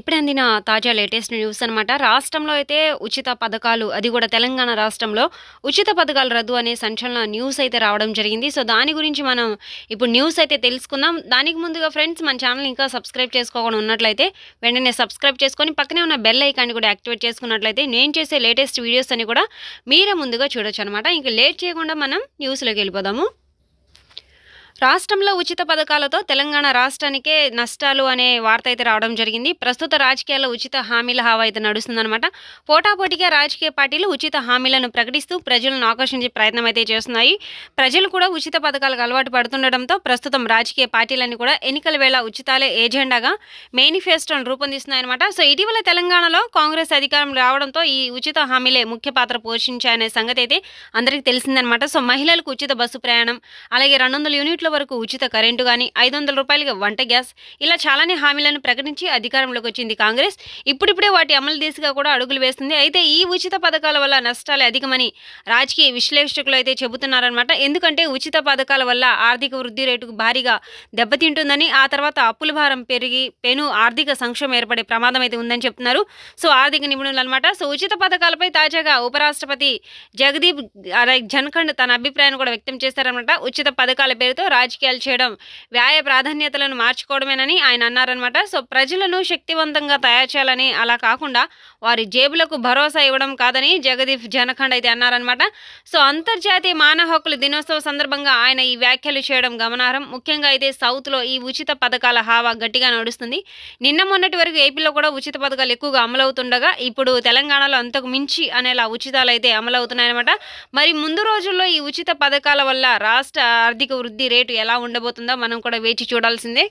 ఇప్పుడే అందిన తాజా లేటెస్ట్ న్యూస్ అనమాట రాష్ట్రంలో అయితే ఉచిత పథకాలు అది కూడా తెలంగాణ రాష్ట్రంలో ఉచిత పథకాలు రద్దు అనే సంచలన న్యూస్ అయితే రావడం జరిగింది సో దాని గురించి మనం ఇప్పుడు న్యూస్ అయితే తెలుసుకుందాం దానికి ముందుగా ఫ్రెండ్స్ మన ఛానల్ ఇంకా సబ్స్క్రైబ్ చేసుకోకుండా ఉన్నట్లయితే వెంటనే సబ్స్క్రైబ్ చేసుకొని పక్కనే ఉన్న బెల్ ఐకాన్ కూడా యాక్టివేట్ చేసుకున్నట్లయితే నేను చేసే లేటెస్ట్ వీడియోస్ అని కూడా మీరే ముందుగా చూడొచ్చు అనమాట ఇంకా లేట్ చేయకుండా మనం న్యూస్లోకి వెళ్ళిపోదాము రాష్ట్రంలో ఉచిత పథకాలతో తెలంగాణ రాష్ట్రానికే నష్టాలు అనే వార్త అయితే రావడం జరిగింది ప్రస్తుత రాజకీయాల్లో ఉచిత హామీల హావ అయితే నడుస్తుందన్నమాట పోటాపోటీగా రాజకీయ పార్టీలు ఉచిత హామీలను ప్రకటిస్తూ ప్రజలను ఆకర్షించే ప్రయత్నం అయితే చేస్తున్నాయి ప్రజలు కూడా ఉచిత పథకాలకు అలవాటు పడుతుండటంతో ప్రస్తుతం రాజకీయ పార్టీలన్నీ కూడా ఎన్నికల వేళ ఉచితాలే ఏజెండాగా మేనిఫెస్టోను రూపొందిస్తున్నాయన్నమాట సో ఇటీవల తెలంగాణలో కాంగ్రెస్ అధికారం రావడంతో ఈ ఉచిత హామీలే ముఖ్య పాత్ర పోషించాయనే సంగతి అయితే అందరికీ తెలిసిందనమాట సో మహిళలకు ఉచిత బస్సు ప్రయాణం అలాగే రెండు వందల యూనిట్ యూనిట్ల వరకు ఉచిత కరెంటు కానీ ఐదు వందల రూపాయలకి వంట గ్యాస్ ఇలా చాలానే హామీలను ప్రకటించి అధికారంలోకి వచ్చింది కాంగ్రెస్ ఇప్పుడిప్పుడే వాటి అమలు దిశగా కూడా అడుగులు వేస్తుంది అయితే ఈ ఉచిత పథకాల వల్ల నష్టాలే అధికమని రాజకీయ విశ్లేషకులు అయితే చెబుతున్నారనమాట ఎందుకంటే ఉచిత పథకాల వల్ల ఆర్థిక వృద్ధి రేటుకు భారీగా దెబ్బతింటుందని ఆ తర్వాత అప్పుల భారం పెరిగి పెను ఆర్థిక సంక్షోభం ఏర్పడే ప్రమాదం అయితే ఉందని చెప్తున్నారు సో ఆర్థిక నిపుణులు అనమాట సో ఉచిత పథకాలపై తాజాగా ఉపరాష్ట్రపతి జగదీప్ జన్ఖండ్ తన అభిప్రాయాన్ని కూడా వ్యక్తం చేస్తారనమాట ఉచిత పథకాల పేరుతో రాజకీయాలు చేయడం వ్యాయ ప్రాధాన్యతలను మార్చుకోవడమేనని ఆయన అన్నారనమాట సో ప్రజలను శక్తివంతంగా తయారు చేయాలని అలా కాకుండా వారి జేబులకు భరోసా ఇవ్వడం కాదని జగదీప్ జనఖండ్ అయితే అన్నారనమాట సో అంతర్జాతీయ మానవ హక్కుల దినోత్సవ సందర్భంగా ఆయన ఈ వ్యాఖ్యలు చేయడం గమనార్హం ముఖ్యంగా అయితే సౌత్లో ఈ ఉచిత పథకాల హావా గట్టిగా నడుస్తుంది నిన్న మొన్నటి వరకు ఏపీలో కూడా ఉచిత పథకాలు ఎక్కువగా అమలవుతుండగా ఇప్పుడు తెలంగాణలో అంతకు మించి అనేలా ఉచితాలు అయితే అమలవుతున్నాయన్నమాట మరి ముందు రోజుల్లో ఈ ఉచిత పథకాల వల్ల రాష్ట్ర ఆర్థిక వృద్ధి రేటు రేటు ఎలా ఉండబోతుందో మనం కూడా వేచి చూడాల్సిందే